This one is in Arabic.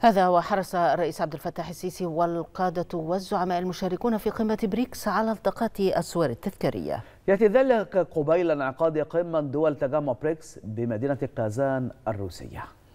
هذا وحرص الرئيس عبد الفتاح السيسي والقادة والزعماء المشاركون في قمة بريكس على التقاط الصور التذكارية يأتي ذلك قبيل انعقاد قمة دول تجمع بريكس بمدينة قازان الروسية